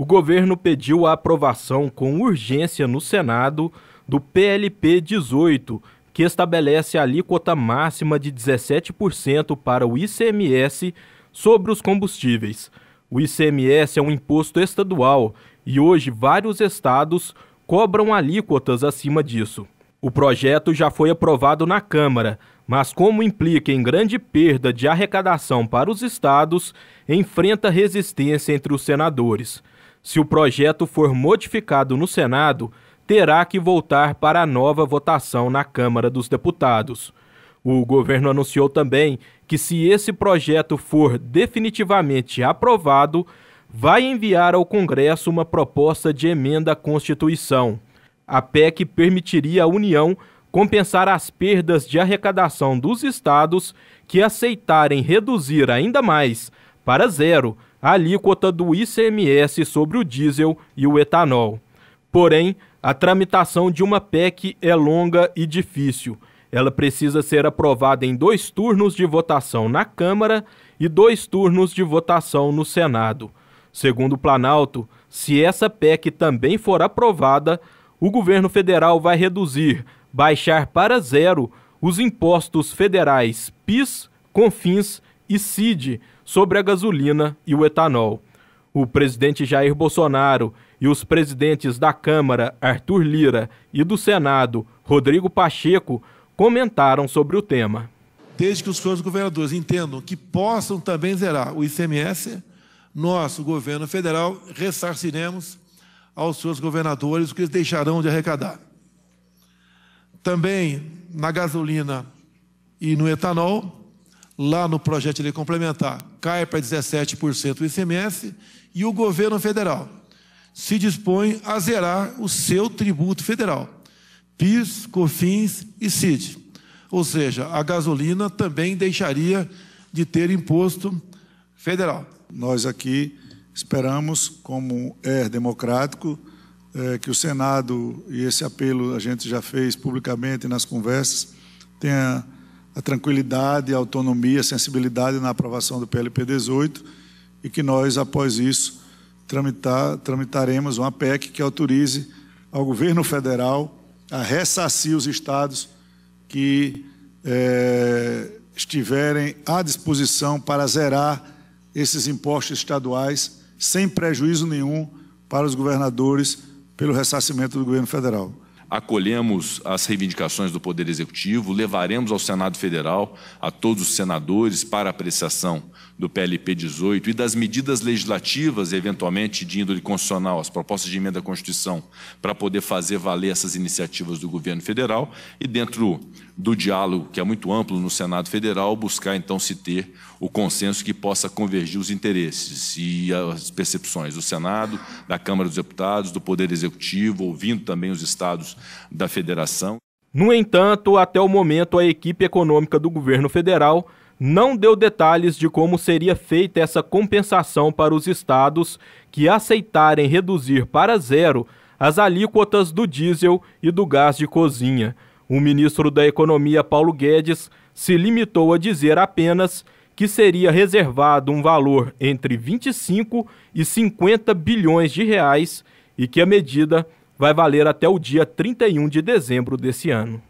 O governo pediu a aprovação com urgência no Senado do PLP 18, que estabelece a alíquota máxima de 17% para o ICMS sobre os combustíveis. O ICMS é um imposto estadual e hoje vários estados cobram alíquotas acima disso. O projeto já foi aprovado na Câmara, mas como implica em grande perda de arrecadação para os estados, enfrenta resistência entre os senadores. Se o projeto for modificado no Senado, terá que voltar para a nova votação na Câmara dos Deputados. O governo anunciou também que, se esse projeto for definitivamente aprovado, vai enviar ao Congresso uma proposta de emenda à Constituição. A PEC permitiria à União compensar as perdas de arrecadação dos estados que aceitarem reduzir ainda mais, para zero, a alíquota do ICMS sobre o diesel e o etanol. Porém, a tramitação de uma PEC é longa e difícil. Ela precisa ser aprovada em dois turnos de votação na Câmara e dois turnos de votação no Senado. Segundo o Planalto, se essa PEC também for aprovada, o governo federal vai reduzir, baixar para zero, os impostos federais PIS, CONFINS e CID sobre a gasolina e o etanol. O presidente Jair Bolsonaro e os presidentes da Câmara, Arthur Lira, e do Senado, Rodrigo Pacheco, comentaram sobre o tema. Desde que os senhores governadores entendam que possam também zerar o ICMS, nós, governo federal, ressarciremos aos seus governadores o que eles deixarão de arrecadar. Também na gasolina e no etanol, lá no projeto de lei complementar, cai para 17% o ICMS e o governo federal se dispõe a zerar o seu tributo federal, PIS, COFINS e CID. Ou seja, a gasolina também deixaria de ter imposto federal. Nós aqui esperamos, como é democrático, é, que o Senado, e esse apelo a gente já fez publicamente nas conversas, tenha a tranquilidade, a autonomia, a sensibilidade na aprovação do PLP 18 e que nós, após isso, tramitar, tramitaremos uma PEC que autorize ao governo federal a ressarcir os estados que é, estiverem à disposição para zerar esses impostos estaduais sem prejuízo nenhum para os governadores pelo ressarcimento do governo federal acolhemos as reivindicações do Poder Executivo, levaremos ao Senado Federal, a todos os senadores, para apreciação do PLP 18 e das medidas legislativas, eventualmente de índole constitucional, as propostas de emenda à Constituição, para poder fazer valer essas iniciativas do governo federal e, dentro do diálogo, que é muito amplo no Senado Federal, buscar então se ter o consenso que possa convergir os interesses e as percepções do Senado, da Câmara dos Deputados, do Poder Executivo, ouvindo também os estados da federação. No entanto, até o momento, a equipe econômica do governo federal não deu detalhes de como seria feita essa compensação para os estados que aceitarem reduzir para zero as alíquotas do diesel e do gás de cozinha. O ministro da Economia, Paulo Guedes, se limitou a dizer apenas que seria reservado um valor entre 25 e 50 bilhões de reais e que a medida vai valer até o dia 31 de dezembro desse ano.